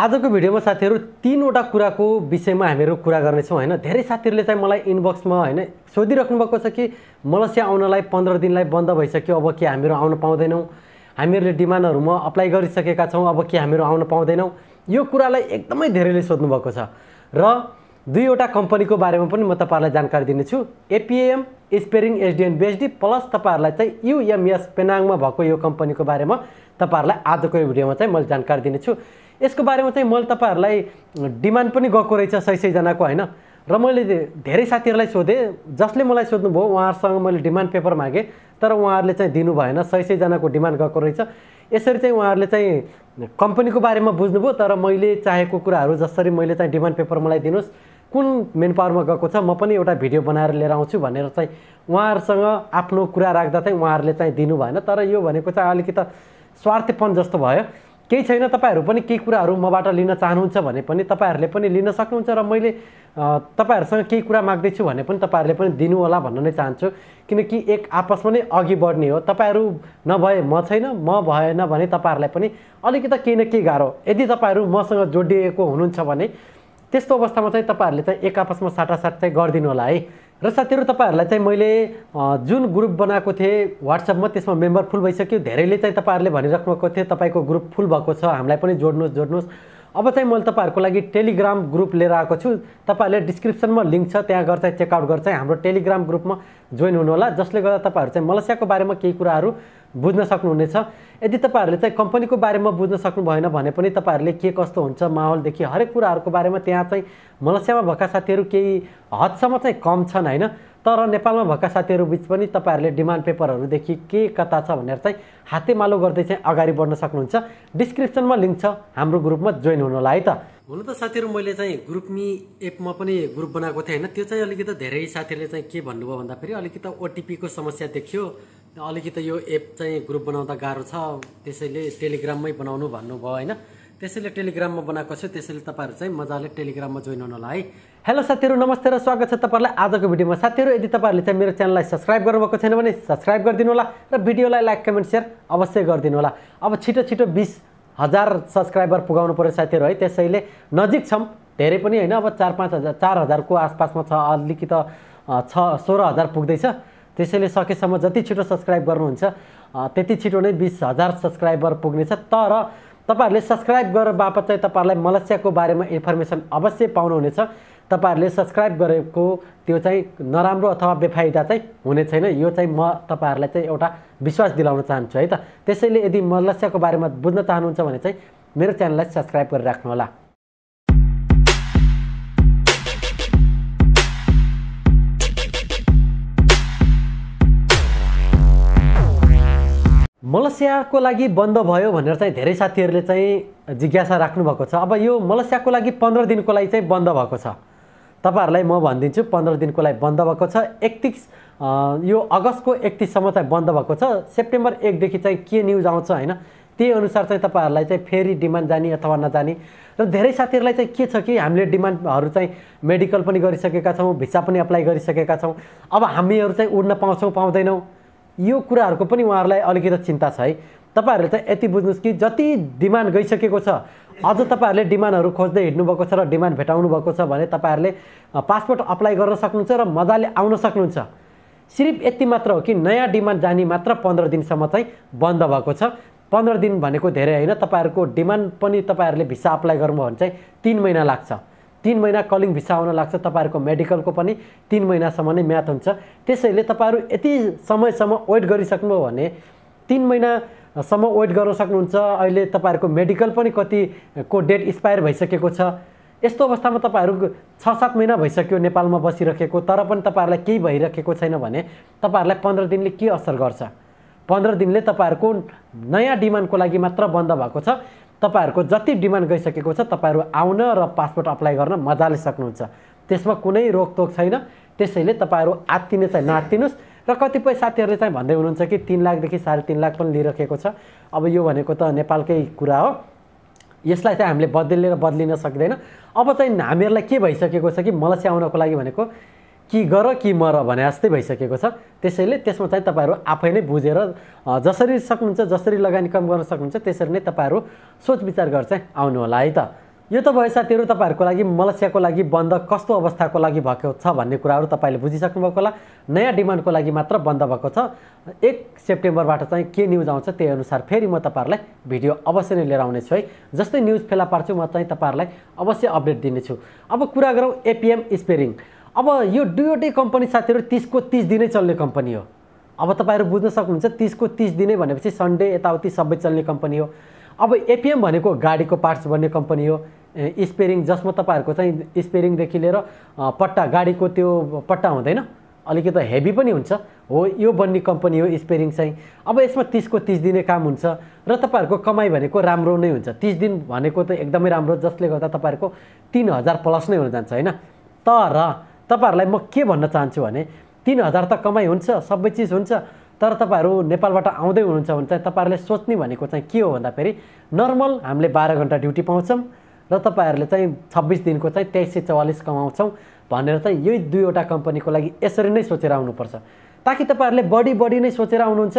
आजको भिडियोमा साथीहरू तिनवटा कुराको विषयमा हामीहरू कुरा गर्नेछौँ होइन धेरै साथीहरूले चाहिँ मलाई इनबक्समा होइन सोधिराख्नु भएको छ कि मलेसिया आउनलाई पन्ध्र दिनलाई बन्द भइसक्यो अब के हामीहरू आउन पाउँदैनौँ हामीहरूले डिमान्डहरूमा अप्लाई गरिसकेका छौँ अब के हामीहरू आउन पाउँदैनौँ यो कुरालाई एकदमै धेरैले सोध्नुभएको छ र दुईवटा कम्पनीको बारेमा पनि म तपाईँहरूलाई जानकारी दिनेछु एपिएम स्पेरिङ एसडिएन बिएचडी प्लस तपाईँहरूलाई चाहिँ युएमएस पेनाङमा भएको यो कम्पनीको बारेमा तपाईँहरूलाई आजको यो भिडियोमा चाहिँ मैले जानकारी दिनेछु यसको बारेमा चाहिँ मैले तपाईँहरूलाई डिमान्ड पनि गएको रहेछ सय सयजनाको होइन र मैले धेरै साथीहरूलाई सोधेँ जसले मलाई सोध्नुभयो उहाँहरूसँग मैले डिमान्ड पेपर मागेँ तर उहाँहरूले चाहिँ दिनु भएन सय सयजनाको डिमान्ड गएको रहेछ यसरी चाहिँ उहाँहरूले चाहिँ कम्पनीको बारेमा बुझ्नुभयो तर मैले चाहेको कुराहरू जसरी मैले चाहिँ डिमान्ड पेपर मलाई दिनुहोस् कुन मेन पावरमा गएको छ म पनि एउटा भिडियो बनाएर लिएर आउँछु भनेर चाहिँ उहाँहरूसँग आफ्नो कुरा राख्दा चाहिँ उहाँहरूले चाहिँ दिनु भएन तर यो भनेको चाहिँ अलिकति स्वार्थपन जस्तो भयो केही छैन तपाईँहरू पनि केही कुराहरू मबाट लिन चाहनुहुन्छ भने पनि तपाईँहरूले पनि लिन सक्नुहुन्छ र मैले तपाईँहरूसँग केही कुरा माग्दैछु भने पनि तपाईँहरूले पनि दिनु होला भन्न नै चाहन्छु किनकि एक आपसमा नै अघि बढ्ने हो तपाईँहरू नभए म छैन म भएन भने तपाईँहरूलाई पनि अलिकति केही न केही गाह्रो यदि तपाईँहरू मसँग जोडिएको हुनुहुन्छ भने त्यस्तो अवस्थामा चाहिँ तपाईँहरूले चाहिँ एक आपसमा साटासाट चाहिँ गरिदिनु होला है र साथीहरू तपाईँहरूलाई चाहिँ मैले जुन ग्रुप बनाएको थिएँ वाट्सएपमा त्यसमा मेम्बर फुल भइसक्यो धेरैले चाहिँ तपाईँहरूले भनिराख्नुभएको थियो तपाईँको ग्रुप फुल भएको छ हामीलाई पनि जोड्नुहोस् जोड्नुहोस् अब चाहिँ मैले तपाईँहरूको लागि टेलिग्राम ग्रुप लिएर आएको छु तपाईँहरूले डिस्क्रिप्सनमा लिङ्क छ त्यहाँ गएर चाहिँ चेकआउट गर्छ हाम्रो टेलिग्राम ग्रुपमा जोइन हुनुहोला जसले गर्दा तपाईँहरू चाहिँ मलसियाको बारेमा केही कुराहरू बुझ्न सक्नुहुनेछ यदि तपाईँहरूले चाहिँ कम्पनीको बारेमा बुझ्न सक्नु भएन भने पनि तपाईँहरूले के कस्तो हुन्छ माहौलदेखि हरेक कुराहरूको बारेमा त्यहाँ चाहिँ मलेसियामा भएका साथीहरू केही हदसम्म चाहिँ कम छन् होइन तर नेपालमा भएका साथीहरू बिच पनि तपाईँहरूले डिमान्ड पेपरहरूदेखि के कता छ भनेर चाहिँ हातेमालो गर्दै चाहिँ अगाडि बढ्न सक्नुहुन्छ डिस्क्रिप्सनमा लिङ्क छ हाम्रो ग्रुपमा जोइन हुनलाई है त हुन त साथीहरू मैले चाहिँ ग्रुपमी एपमा पनि ग्रुप बनाएको थिएँ होइन त्यो चाहिँ अलिकति धेरै साथीहरूले चाहिँ के भन्नुभयो भन्दाखेरि अलिकति ओटिपीको समस्या देखियो अलिकति यो एप चाहिँ ग्रुप बनाउँदा गाह्रो छ त्यसैले टेलिग्राममै बनाउनु भन्नुभयो होइन त्यसैले टेलिग्राममा बनाएको छु त्यसैले तपाईँहरू चाहिँ मजाले टेलिग्राममा जोइन हुनुहोला है हेलो साथीहरू नमस्ते र स्वागत छ तपाईँहरूलाई आजको भिडियोमा साथीहरू यदि तपाईँहरूले चाहिँ मेरो च्यानललाई सब्सक्राइब गर्नुभएको छैन भने सब्सक्राइब गरिदिनु होला र भिडियोलाई लाइक कमेन्ट सेयर अवश्य गरिदिनु होला अब छिटो छिटो बिस हजार सब्सक्राइबर पुगाउनु पऱ्यो साथीहरू है त्यसैले नजिक छौँ धेरै पनि होइन अब चार पाँच हजार चार हजारको आसपासमा छ अलिकति त छ सोह्र हजार पुग्दैछ त्यसैले सकेसम्म जति छिटो सब्सक्राइब गर्नुहुन्छ त्यति छिटो नै बिस हजार सब्सक्राइबर पुग्नेछ तर तपाईँहरूले सब्सक्राइब गरेर बापत चाहिँ तपाईँहरूलाई मलेसियाको बारेमा इन्फर्मेसन अवश्य पाउनुहुनेछ तपाईँहरूले सब्सक्राइब गरेको त्यो चाहिँ नराम्रो अथवा बेफाइदा चाहिँ हुने छैन यो चाहिँ म तपाईँहरूलाई चाहिँ एउटा विश्वास दिलाउन चाहन्छु है त त्यसैले यदि मलेसियाको बारेमा बुझ्न चाहनुहुन्छ भने चाहिँ मेरो च्यानललाई सब्सक्राइब होला मलसियाको लागि बन्द भयो भनेर चाहिँ धेरै साथीहरूले चाहिँ जिज्ञासा राख्नुभएको छ अब यो मलसियाको लागि पन्ध्र दिनको लागि चाहिँ बन्द भएको छ तपाईँहरूलाई म भनिदिन्छु पन्ध्र दिनको लागि बन्द भएको छ एकतिस यो अगस्तको एकतिससम्म चाहिँ बन्द भएको छ सेप्टेम्बर एकदेखि चाहिँ के न्युज आउँछ होइन त्यही अनुसार चाहिँ तपाईँहरूलाई चाहिँ फेरि डिमान्ड जाने अथवा नजाने र धेरै साथीहरूलाई चाहिँ के छ कि हामीले डिमान्डहरू चाहिँ मेडिकल पनि गरिसकेका छौँ भिसा पनि अप्लाई गरिसकेका छौँ अब हामीहरू चाहिँ उड्न पाउँछौँ पाउँदैनौँ यो कुराहरूको पनि उहाँहरूलाई अलिकति चिन्ता छ है तपाईँहरूले त यति बुझ्नुहोस् कि जति डिमान्ड गइसकेको छ अझ तपाईँहरूले डिमान्डहरू खोज्दै हिँड्नुभएको छ र डिमान्ड भेटाउनु भएको छ भने तपाईँहरूले पासपोर्ट अप्लाई गर्न सक्नुहुन्छ र मजाले आउन सक्नुहुन्छ सिर्फ यति मात्र हो कि नयाँ डिमान्ड जाने मात्र पन्ध्र दिनसम्म चाहिँ बन्द भएको छ पन्ध्र दिन भनेको धेरै होइन तपाईँहरूको डिमान्ड पनि तपाईँहरूले भिसा अप्लाई गर्नुभयो भने चाहिँ तिन महिना लाग्छ तिन महिना कलिङ भिसा आउन लाग्छ तपाईँहरूको मेडिकलको पनि तिन महिनासम्म नै म्याथ हुन्छ त्यसैले तपाईँहरू यति समयसम्म वेट गरिसक्नुभयो भने तिन महिनासम्म वेट गर्न सक्नुहुन्छ अहिले तपाईँहरूको मेडिकल पनि कतिको डेट एक्सपायर भइसकेको छ यस्तो अवस्थामा तपाईँहरू छ सात महिना भइसक्यो नेपालमा बसिरहेको तर पनि तपाईँहरूलाई केही भइरहेको छैन भने तपाईँहरूलाई पन्ध्र दिनले के असर गर्छ पन्ध्र दिनले तपाईँहरूको नयाँ डिमान्डको लागि मात्र बन्द भएको छ तपाईँहरूको जति डिमान्ड गइसकेको छ तपाईँहरू आउन र पासपोर्ट अप्लाई गर्न मजाले सक्नुहुन्छ त्यसमा कुनै रोकटोक छैन त्यसैले तपाईँहरू आत्तिने चाहिँ नातिनुहोस् र कतिपय साथीहरूले चाहिँ भन्दै हुनुहुन्छ कि तिन लाखदेखि साढे तिन लाख पनि लिइरहेको छ अब यो भनेको त नेपालकै कुरा हो यसलाई चाहिँ हामीले बदलिएर बदलिन सक्दैन अब चाहिँ हामीहरूलाई के भइसकेको छ कि मलेसिया आउनको लागि भनेको कि गर कि मर भने जस्तै भइसकेको छ त्यसैले त्यसमा चाहिँ तपाईँहरू आफै नै बुझेर जसरी सक्नुहुन्छ जसरी लगानी कम गर्न सक्नुहुन्छ त्यसरी नै तपाईँहरू सोच विचार गरेर चाहिँ होला है त यो त भयो साथीहरू तपाईँहरूको लागि मलसियाको लागि बन्द कस्तो अवस्थाको लागि भएको छ भन्ने कुराहरू तपाईँले बुझिसक्नुभएको होला नयाँ डिमान्डको लागि मात्र बन्द भएको छ एक सेप्टेम्बरबाट चाहिँ के न्युज आउँछ त्यही अनुसार फेरि म तपाईँहरूलाई भिडियो अवश्य नै लिएर आउनेछु है जस्तै न्युज फेला पार्छु म चाहिँ तपाईँहरूलाई अवश्य अपडेट दिनेछु अब कुरा गरौँ एपिएम स्पेरिङ अब यो दुईवटै कम्पनी साथीहरू तिसको तिस दिनै चल्ने कम्पनी हो अब तपाईँहरू बुझ्न सक्नुहुन्छ तिसको तिस दिनै भनेपछि सन्डे यताउति सबै चल्ने कम्पनी हो अब एपिएम भनेको गाडीको पार्ट्स बन्ने कम्पनी हो स्पेरिङ जसमा तपाईँहरूको चाहिँ स्पेरिङदेखि लिएर पट्टा गाडीको त्यो पट्टा हुँदैन अलिकति हेभी पनि हुन्छ हो यो बन्ने कम्पनी हो स्पेरिङ चाहिँ अब यसमा तिसको तिस दिने काम हुन्छ र तपाईँहरूको कमाइ भनेको राम्रो नै हुन्छ तिस दिन भनेको त एकदमै राम्रो जसले गर्दा तपाईँहरूको तिन हजार प्लस नै हुन जान्छ होइन तर तपाईँहरूलाई म के भन्न चाहन्छु भने तिन हजार त कमाइ हुन्छ सबै चिज हुन्छ तर तपाईँहरू नेपालबाट आउँदै हुनुहुन्छ भने चाहिँ तपाईँहरूले सोच्ने भनेको चाहिँ के हो भन्दाखेरि नर्मल हामीले बाह्र घन्टा ड्युटी पाउँछौँ र तपाईँहरूले चाहिँ छब्बिस दिनको चाहिँ तेइस सय चौवालिस कमाउँछौँ भनेर चाहिँ यही दुईवटा कम्पनीको लागि यसरी नै सोचेर आउनुपर्छ ताकि तपाईँहरूले बढी बढी नै सोचेर आउनुहुन्छ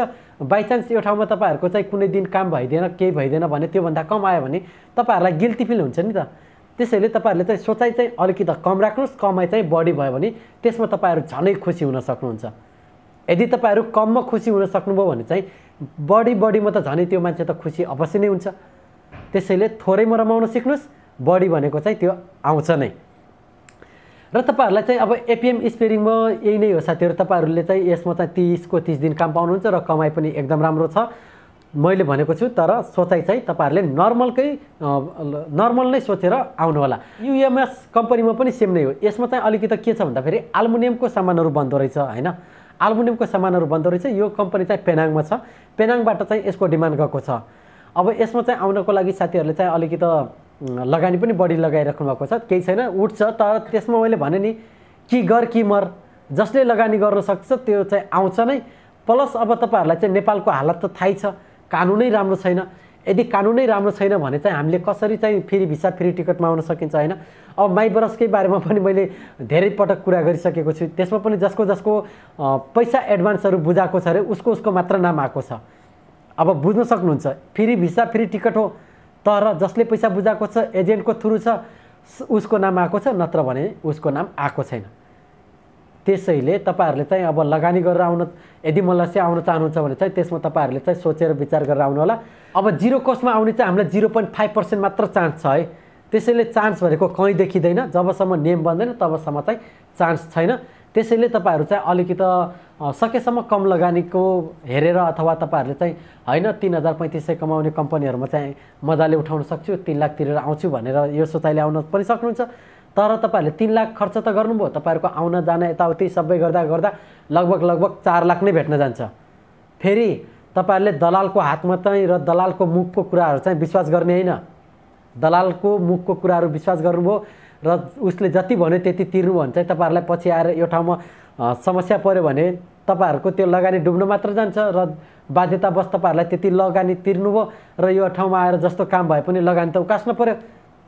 बाइचान्स यो ठाउँमा तपाईँहरूको चाहिँ कुनै दिन काम भइदिएन केही भइदिएन भने त्योभन्दा कम आयो भने तपाईँहरूलाई गिल्ती फिल हुन्छ नि त त्यसैले तपाईँहरूले चाहिँ सोचाइ चाहिँ अलिकति कम राख्नुहोस् कमाइ चाहिँ बढी भयो भने त्यसमा तपाईँहरू झनै खुसी हुन सक्नुहुन्छ यदि तपाईँहरू कममा खुसी हुन सक्नुभयो भने चाहिँ बढी बढीमा त झनै त्यो मान्छे त खुसी अवश्य नै हुन्छ त्यसैले थोरैमा रमाउन सिक्नुहोस् बढी भनेको चाहिँ त्यो आउँछ नै र तपाईँहरूलाई चाहिँ अब एपिएम स्पेरिङमा यही नै हो साथीहरू तपाईँहरूले चाहिँ यसमा चाहिँ तिसको तिस दिन काम पाउनुहुन्छ र कमाइ पनि एकदम राम्रो छ मैले भनेको छु तर सोचाइ चाहिँ तपाईँहरूले नर्मलकै नर्मल नै सोचेर आउनुहोला युएमएस कम्पनीमा पनि सेम नै हो यसमा चाहिँ अलिकति के छ भन्दाखेरि आल्मुनियमको सामानहरू बन्दो रहेछ होइन आल्मुनियमको सामानहरू बन्दो रहेछ यो कम्पनी चाहिँ पेनाङमा छ पेनाङबाट चाहिँ यसको डिमान्ड गएको छ अब यसमा चाहिँ आउनको लागि साथीहरूले चाहिँ अलिकति लगानी पनि बढी लगाइराख्नु भएको छ केही छैन उठ्छ तर त्यसमा मैले भने नि कि गर कि मर जसले लगानी गर्न सक्छ त्यो चाहिँ आउँछ नै प्लस अब तपाईँहरूलाई चाहिँ नेपालको हालत त थाहै छ कानुनै राम्रो छैन यदि कानुनै राम्रो छैन भने चाहिँ हामीले कसरी चाहिँ फेरि भिसा फ्री टिकटमा आउन सकिन्छ होइन अब माई बरसकै बारेमा पनि मैले धेरै पटक कुरा गरिसकेको छु त्यसमा पनि जसको जसको पैसा एडभान्सहरू बुझाएको छ अरे उसको उसको मात्र नाम आएको छ अब बुझ्न सक्नुहुन्छ फेरि भिसा फ्री टिकट हो तर जसले पैसा बुझाएको छ एजेन्टको थ्रु छ उसको नाम आएको छ नत्र भने उसको नाम आएको छैन त्यसैले तपाईँहरूले चाहिँ अब लगानी गरेर आउन यदि मलाई चाहिँ आउन चाहनुहुन्छ भने चाहिँ त्यसमा तपाईँहरूले चाहिँ सोचेर विचार गरेर आउनु होला अब जिरो कस्टमा आउने चाहिँ हामीलाई जिरो पोइन्ट फाइभ पर्सेन्ट मात्र चान्स छ है त्यसैले चान्स भनेको कहीँ देखिँदैन जबसम्म नेम बन्दैन तबसम्म चाहिँ चान्स छैन त्यसैले तपाईँहरू चाहिँ अलिकति त सकेसम्म कम लगानीको हेरेर अथवा तपाईँहरूले चाहिँ होइन तिन हजार पैँतिस सय कमाउने कम्पनीहरूमा चाहिँ मजाले उठाउन सक्छु तिन लाख तिरेर आउँछु भनेर यो सोचाइले आउन पनि सक्नुहुन्छ तर तपाईँहरूले तिन लाख खर्च त गर्नुभयो तपाईँहरूको आउन जान यताउति सबै गर्दा गर्दा लगभग लगभग चार लाख नै भेट्न जान्छ फेरि तपाईँहरूले दलालको हातमा चाहिँ र दलालको मुखको कुराहरू चाहिँ विश्वास गर्ने होइन दलालको मुखको कुराहरू विश्वास गर्नुभयो र उसले जति भन्यो त्यति तिर्नु भने चाहिँ तपाईँहरूलाई पछि आएर यो ठाउँमा समस्या पऱ्यो भने तपाईँहरूको त्यो लगानी डुब्न मात्र जान्छ र बाध्यतावश तपाईँहरूलाई त्यति लगानी तिर्नुभयो र यो ठाउँमा आएर जस्तो काम भए पनि लगानी त उकास्नु पऱ्यो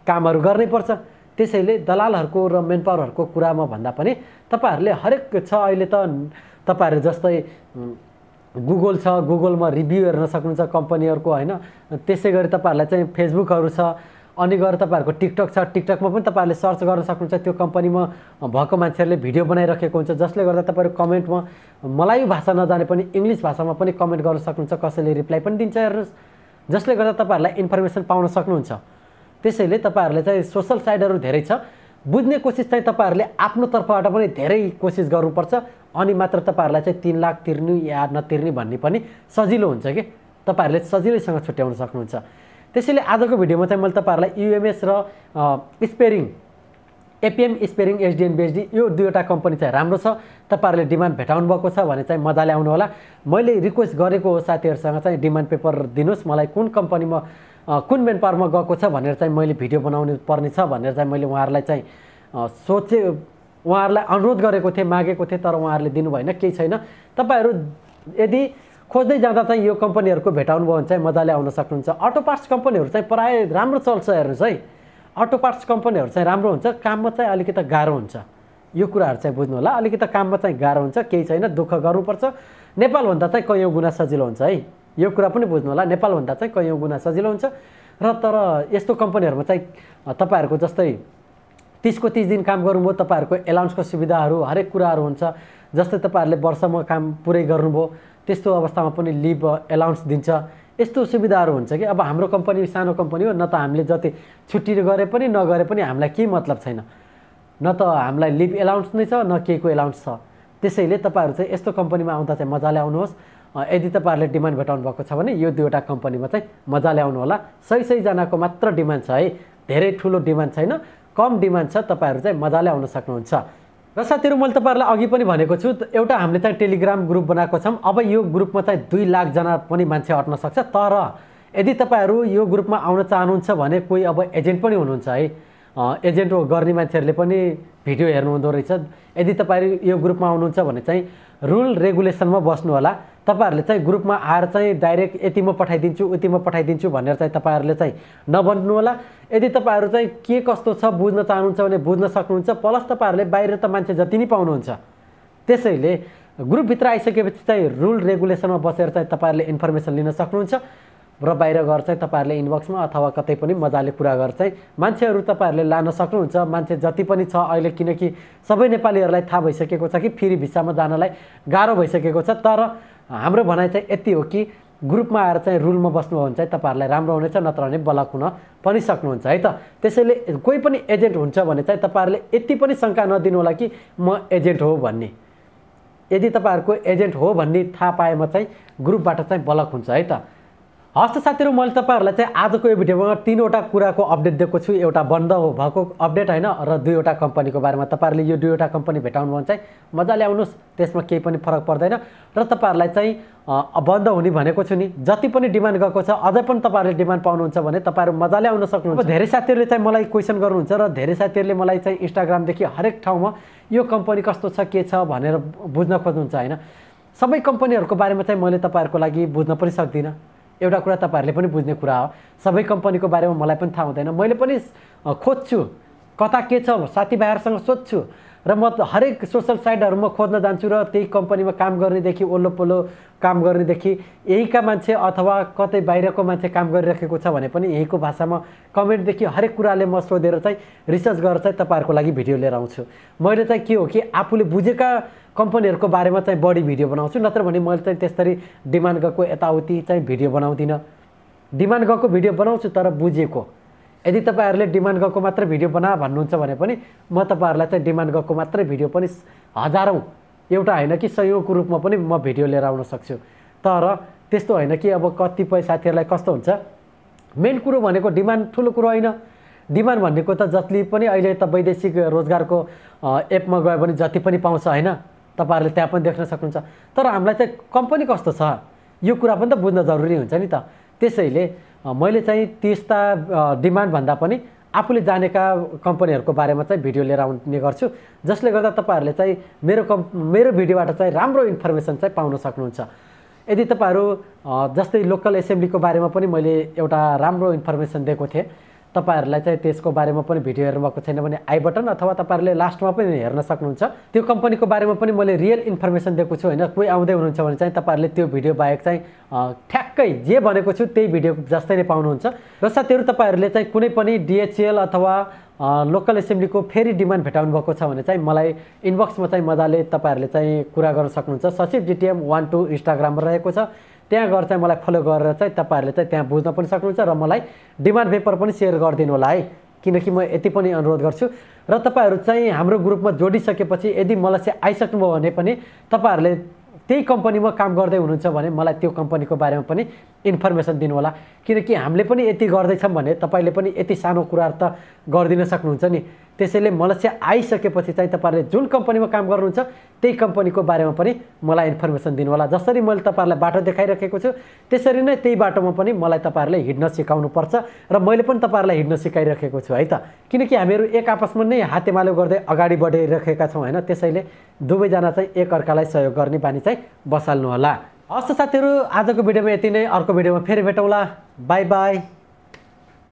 कामहरू गर्नै पर्छ त्यसैले दलालहरूको र मेन पावरहरूको कुरामा भन्दा पनि तपाईँहरूले हरेक छ अहिले त तपाईँहरू जस्तै गुगल छ गुगलमा रिभ्यू हेर्न सक्नुहुन्छ कम्पनीहरूको होइन त्यसै गरी तपाईँहरूलाई चाहिँ फेसबुकहरू छ अनि गएर तपाईँहरूको टिकटक छ टिकटकमा पनि तपाईँहरूले सर्च गर्न सक्नुहुन्छ त्यो कम्पनीमा भएको मान्छेहरूले भिडियो बनाइराखेको हुन्छ जसले गर्दा तपाईँहरू कमेन्टमा मलाई भाषा नजाने पनि इङ्ग्लिस भाषामा पनि कमेन्ट गर्न सक्नुहुन्छ कसैले रिप्लाई पनि दिन्छ हेर्नुहोस् जसले गर्दा तपाईँहरूलाई इन्फर्मेसन पाउन सक्नुहुन्छ त्यसैले तपाईँहरूले चाहिँ सोसल साइडहरू धेरै छ बुझ्ने कोसिस चाहिँ तपाईँहरूले आफ्नो तर्फबाट पनि धेरै कोसिस गर्नुपर्छ अनि मात्र तपाईँहरूलाई चाहिँ तिन लाख तिर्नु या नतिर्ने भन्ने पनि सजिलो हुन्छ कि तपाईँहरूले सजिलैसँग छुट्याउन सक्नुहुन्छ त्यसैले आजको भिडियोमा चाहिँ मैले तपाईँहरूलाई युएमएस र स्पेरिङ एपिएम स्पेरिङ एसडिएन बिएचडी यो दुईवटा कम्पनी चाहिँ राम्रो छ तपाईँहरूले डिमान्ड भेटाउनु भएको छ भने चाहिँ मजाले आउनु होला मैले रिक्वेस्ट गरेको हो साथीहरूसँग चाहिँ डिमान्ड पेपर दिनुहोस् मलाई कुन कम्पनीमा कुन मेन पार्कमा गएको छ भनेर चाहिँ मैले भिडियो बनाउनु पर्ने छ भनेर चाहिँ मैले उहाँहरूलाई चाहिँ सोचे उहाँहरूलाई अनुरोध गरेको थिएँ मागेको थिएँ तर उहाँहरूले दिनु भएन केही छैन तपाईँहरू यदि खोज्दै जाँदा चाहिँ यो कम्पनीहरूको भेटाउनु भयो भने चाहिँ मजाले आउन सक्नुहुन्छ अटो पार्ट्स कम्पनीहरू चाहिँ प्राय राम्रो चल्छ हेर्नुहोस् है अटो पार्ट्स कम्पनीहरू चाहिँ राम्रो हुन्छ काममा चाहिँ अलिकति गाह्रो हुन्छ यो कुराहरू चाहिँ बुझ्नु होला अलिकति काममा चाहिँ गाह्रो हुन्छ केही छैन दुःख गर्नुपर्छ नेपालभन्दा चाहिँ कयौँ गुणा सजिलो हुन्छ है यो कुरा पनि बुझ्नु होला नेपालभन्दा चाहिँ कयौँ गुना सजिलो हुन्छ र तर यस्तो कम्पनीहरूमा चाहिँ तपाईँहरूको जस्तै तिसको तिस दिन काम गर्नुभयो तपाईँहरूको एलाउन्सको सुविधाहरू हरेक कुराहरू हुन्छ जस्तै तपाईँहरूले वर्षमा काम पुरै गर्नुभयो त्यस्तो अवस्थामा पनि लिभ एलाउन्स दिन्छ यस्तो सुविधाहरू हुन्छ कि अब हाम्रो कम्पनी सानो कम्पनी हो न त हामीले जति छुट्टी गरे पनि नगरे पनि हामीलाई केही मतलब छैन न त हामीलाई लिभ एलाउन्स नै छ न केको एलाउन्स छ त्यसैले तपाईँहरू चाहिँ यस्तो कम्पनीमा आउँदा चाहिँ मजाले आउनुहोस् यदि तपाईँहरूले डिमान्ड भेटाउनु भएको छ भने यो दुईवटा कम्पनीमा चाहिँ मजाले होला सय सयजनाको मात्र डिमान्ड छ है धेरै ठुलो डिमान्ड छैन कम डिमान्ड छ तपाईँहरू चाहिँ मजाले आउन सक्नुहुन्छ र साथीहरू मैले तपाईँहरूलाई अघि पनि भनेको छु एउटा हामीले चाहिँ टेलिग्राम ग्रुप बनाएको छौँ अब यो ग्रुपमा चाहिँ दुई लाखजना पनि मान्छे अट्न सक्छ तर यदि तपाईँहरू यो ग्रुपमा आउन चाहनुहुन्छ भने कोही अब एजेन्ट पनि हुनुहुन्छ है एजेन्ट गर्ने मान्छेहरूले पनि भिडियो हेर्नु हुँदो रहेछ यदि तपाईँहरू यो ग्रुपमा आउनुहुन्छ भने चाहिँ रुल रेगुलेसनमा बस्नुहोला तपाईँहरूले चाहिँ ग्रुपमा आएर चाहिँ डाइरेक्ट यति म पठाइदिन्छु उति म पठाइदिन्छु भनेर चाहिँ तपाईँहरूले चाहिँ होला यदि तपाईँहरू चाहिँ के कस्तो छ बुझ्न चाहनुहुन्छ भने बुझ्न सक्नुहुन्छ प्लस तपाईँहरूले बाहिर त मान्छे जति नै पाउनुहुन्छ त्यसैले ग्रुपभित्र आइसकेपछि चाहिँ रुल रेगुलेसनमा बसेर चाहिँ तपाईँहरूले इन्फर्मेसन लिन सक्नुहुन्छ र बाहिर गएर चाहिँ तपाईँहरूले इनबक्समा अथवा कतै पनि मजाले कुरा गरेर चाहिँ मान्छेहरू तपाईँहरूले लान सक्नुहुन्छ मान्छे जति पनि छ अहिले किनकि सबै नेपालीहरूलाई थाहा भइसकेको छ कि फेरि भिसामा जानलाई गाह्रो भइसकेको छ तर हाम्रो भनाइ चाहिँ यति हो कि ग्रुपमा आएर चाहिँ रुलमा बस्नुभयो भने चाहिँ तपाईँहरूलाई राम्रो हुनेछ नत्र भने बलक हुन पनि सक्नुहुन्छ है त त्यसैले कोही पनि एजेन्ट हुन्छ भने चाहिँ तपाईँहरूले यति पनि शङ्का नदिनु होला कि म एजेन्ट हो भन्ने यदि तपाईँहरूको एजेन्ट हो भन्ने थाहा पाएमा चाहिँ ग्रुपबाट चाहिँ बलक हुन्छ है त हस्त साथीहरू मैले तपाईँहरूलाई चाहिँ आजको यो भिडियोमा तिनवटा कुराको अपडेट दिएको छु एउटा बन्द भएको अपडेट होइन र दुईवटा कम्पनीको बारेमा तपाईँहरूले यो दुईवटा कम्पनी भेटाउनु भने चाहिँ मजाले आउनुहोस् त्यसमा केही पनि फरक पर्दैन र तपाईँहरूलाई चाहिँ बन्द हुने भनेको छु नि जति पनि डिमान्ड गएको छ अझै पनि तपाईँहरूले डिमान्ड पाउनुहुन्छ भने तपाईँहरू मजाले आउन सक्नुहुन्छ धेरै साथीहरूले चाहिँ मलाई क्वेसन गर्नुहुन्छ र धेरै साथीहरूले मलाई चाहिँ इन्स्टाग्रामदेखि हरेक ठाउँमा यो कम्पनी कस्तो छ के छ भनेर बुझ्न खोज्नुहुन्छ होइन सबै कम्पनीहरूको बारेमा चाहिँ मैले तपाईँहरूको लागि बुझ्न पनि सक्दिनँ एउटा कुरा तपाईँहरूले पनि बुझ्ने कुरा हो सबै कम्पनीको बारेमा मलाई पनि थाहा हुँदैन मैले पनि खोज्छु कता के छ साथीभाइहरूसँग सोध्छु र म हरेक सोसल साइटहरू म खोज्न जान्छु र त्यही कम्पनीमा काम गर्नेदेखि ओल्लो पोल्लो काम गर्नेदेखि यहीँका मान्छे अथवा कतै बाहिरको मान्छे काम गरिरहेको छ भने पनि यहीँको भाषामा कमेन्टदेखि हरेक कुराले म सोधेर चाहिँ रिसर्च गरेर चाहिँ तपाईँहरूको लागि भिडियो लिएर आउँछु मैले चाहिँ के हो कि आफूले बुझेका कम्पनीहरूको बारेमा चाहिँ बढी भिडियो बनाउँछु नत्र भने मैले चाहिँ त्यसरी डिमान्ड गएको यताउति चाहिँ भिडियो बनाउँदिनँ डिमान्ड गएको भिडियो बनाउँछु तर बुझेको यदि तपाईँहरूले डिमान्ड गएको मात्रै भिडियो बना भन्नुहुन्छ भने पनि म तपाईँहरूलाई चाहिँ डिमान्ड गएको मात्रै भिडियो पनि हजारौँ एउटा होइन कि सयौँको रूपमा पनि म भिडियो लिएर आउन सक्छु तर त्यस्तो होइन कि अब कतिपय साथीहरूलाई कस्तो हुन्छ मेन कुरो भनेको डिमान्ड ठुलो कुरो होइन डिमान्ड भनेको त जति पनि अहिले त वैदेशिक रोजगारको एपमा गयो भने जति पनि पाउँछ होइन तपाईँहरूले त्यहाँ पनि देख्न सक्नुहुन्छ तर हामीलाई चाहिँ कम्पनी कस्तो छ यो कुरा पनि त बुझ्न जरुरी हुन्छ नि त त्यसैले मैले चाहिँ त्यस्ता डिमान्डभन्दा पनि आफूले जानेका कम्पनीहरूको बारेमा चाहिँ भिडियो लिएर आउने गर्छु जसले गर्दा तपाईँहरूले चाहिँ मेरो कम् मेरो भिडियोबाट चाहिँ राम्रो इन्फर्मेसन चाहिँ पाउन सक्नुहुन्छ यदि तपाईँहरू जस्तै लोकल एसेम्ब्लीको बारेमा पनि मैले एउटा राम्रो इन्फर्मेसन दिएको थिएँ तपाईँहरूलाई चाहिँ त्यसको बारेमा पनि भिडियो भएको छैन भने आई बटन अथवा तपाईँहरूले लास्टमा पनि हेर्न सक्नुहुन्छ त्यो कम्पनीको बारेमा पनि मैले रियल इन्फर्मेसन दिएको छु होइन कोही आउँदै हुनुहुन्छ भने चाहिँ तपाईँहरूले त्यो भिडियो बाहेक चाहिँ ठ्याक्कै जे भनेको छु त्यही भिडियो जस्तै नै पाउनुहुन्छ र साथीहरू तपाईँहरूले चाहिँ कुनै पनि डिएचएल अथवा लोकल एसेम्ब्लीको फेरि डिमान्ड भेटाउनु भएको छ भने चाहिँ मलाई इनबक्समा चाहिँ मजाले तपाईँहरूले चाहिँ कुरा गर्न सक्नुहुन्छ सचिव जिटिएम वान टू इन्स्टाग्राममा रहेको छ त्यहाँ गएर चाहिँ मलाई फलो गरेर चाहिँ तपाईँहरूले चाहिँ त्यहाँ बुझ्न पनि सक्नुहुन्छ र मलाई डिमान्ड पेपर पनि सेयर गरिदिनु होला है किनकि म यति पनि अनुरोध गर्छु र तपाईँहरू चाहिँ हाम्रो ग्रुपमा जोडिसकेपछि यदि मलाई चाहिँ आइसक्नुभयो भने पनि तपाईँहरूले त्यही कम्पनीमा काम गर्दै हुनुहुन्छ भने मलाई त्यो कम्पनीको बारेमा पनि इन्फर्मेसन दिनु होला किनकि हामीले पनि यति गर्दैछौँ भने तपाईँले पनि यति सानो कुराहरू त गरिदिन सक्नुहुन्छ नि त्यसैले मलाई चाहिँ आइसकेपछि चाहिँ तपाईँहरूले जुन कम्पनीमा काम गर्नुहुन्छ त्यही कम्पनीको बारेमा पनि मलाई इन्फर्मेसन दिनु होला जसरी मैले तपाईँहरूलाई बाटो देखाइरहेको छु त्यसरी नै त्यही बाटोमा पनि मलाई तपाईँहरूले हिँड्न पर्छ र मैले पनि तपाईँहरूलाई हिँड्न सिकाइरहेको छु है त किनकि हामीहरू एक आपसमा नै हातेमालो गर्दै अगाडि बढिरहेका छौँ होइन त्यसैले दुवैजना चाहिँ एकअर्कालाई सहयोग गर्ने बानी चाहिँ बसाल्नु होला हस्त साथीहरू आजको भिडियोमा यति नै अर्को भिडियोमा फेरि भेटौँला बाई बाई